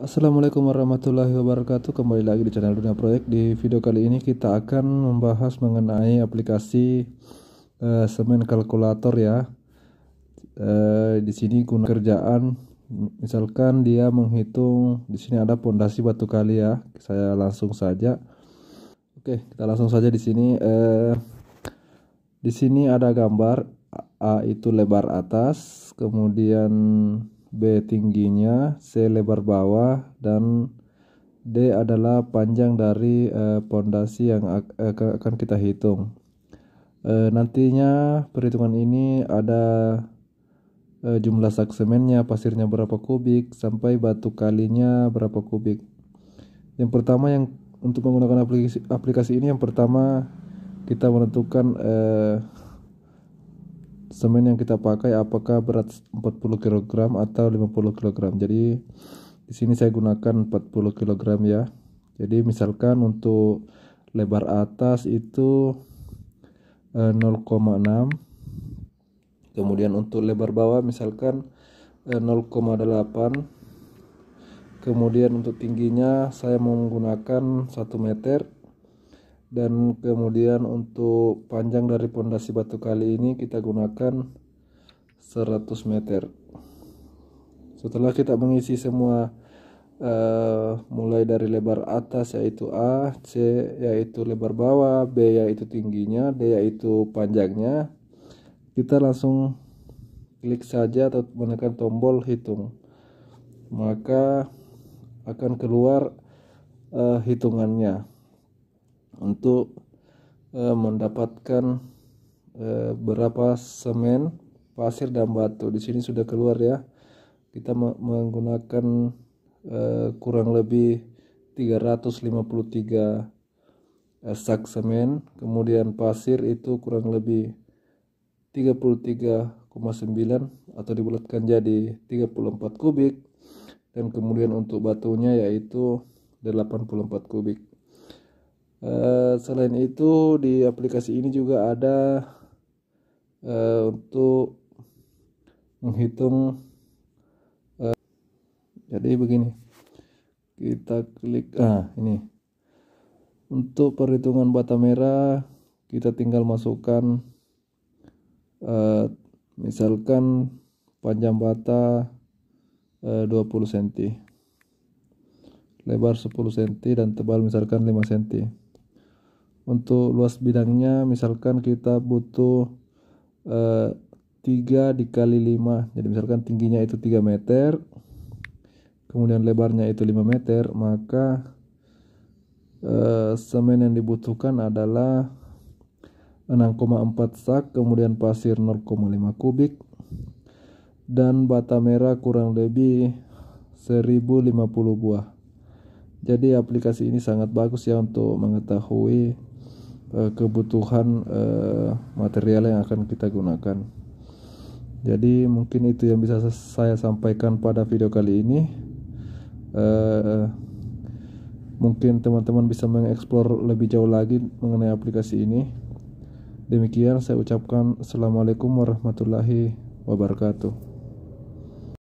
Assalamualaikum warahmatullahi wabarakatuh Kembali lagi di channel Dunia Proyek Di video kali ini kita akan membahas mengenai aplikasi uh, semen kalkulator ya uh, Di sini guna kerjaan Misalkan dia menghitung Di sini ada pondasi batu kali ya Saya langsung saja Oke kita langsung saja di sini uh, Di sini ada gambar A itu lebar atas, kemudian B tingginya, C lebar bawah dan D adalah panjang dari eh, pondasi yang eh, akan kita hitung. Eh, nantinya perhitungan ini ada jumlah saksemennya, pasirnya berapa kubik, sampai batu kalinya berapa kubik. Yang pertama yang untuk menggunakan aplikasi aplikasi ini yang pertama kita menentukan eh, semen yang kita pakai apakah berat 40 kg atau 50 kg jadi di sini saya gunakan 40 kg ya jadi misalkan untuk lebar atas itu 0,6 eh, kemudian untuk lebar bawah misalkan 0,8 eh, kemudian untuk tingginya saya menggunakan 1 meter dan kemudian untuk panjang dari pondasi batu kali ini kita gunakan 100 meter setelah kita mengisi semua uh, mulai dari lebar atas yaitu A, C yaitu lebar bawah, B yaitu tingginya, D yaitu panjangnya. Kita langsung klik saja atau menekan tombol hitung. Maka akan keluar uh, hitungannya untuk uh, mendapatkan uh, berapa semen, pasir dan batu. Di sini sudah keluar ya. Kita menggunakan uh, kurang lebih 353 sak semen, kemudian pasir itu kurang lebih 33,9 atau dibulatkan jadi 34 kubik dan kemudian untuk batunya yaitu 84 kubik selain itu di aplikasi ini juga ada uh, untuk menghitung uh, jadi begini kita klik ah ini untuk perhitungan bata merah kita tinggal masukkan uh, misalkan panjang bata uh, 20 cm lebar 10 cm dan tebal misalkan 5 cm untuk luas bidangnya misalkan kita butuh eh, 3 dikali 5 jadi misalkan tingginya itu 3 meter kemudian lebarnya itu 5 meter maka eh, semen yang dibutuhkan adalah 6,4 sak, kemudian pasir 0,5 kubik, dan bata merah kurang lebih 1050 buah. Jadi aplikasi ini sangat bagus ya untuk mengetahui Eh, kebutuhan uh, material yang akan kita gunakan. Jadi mungkin itu yang bisa saya sampaikan pada video kali ini. Uh, mungkin teman-teman bisa mengeksplor lebih jauh lagi mengenai aplikasi ini. Demikian saya ucapkan assalamualaikum warahmatullahi wabarakatuh.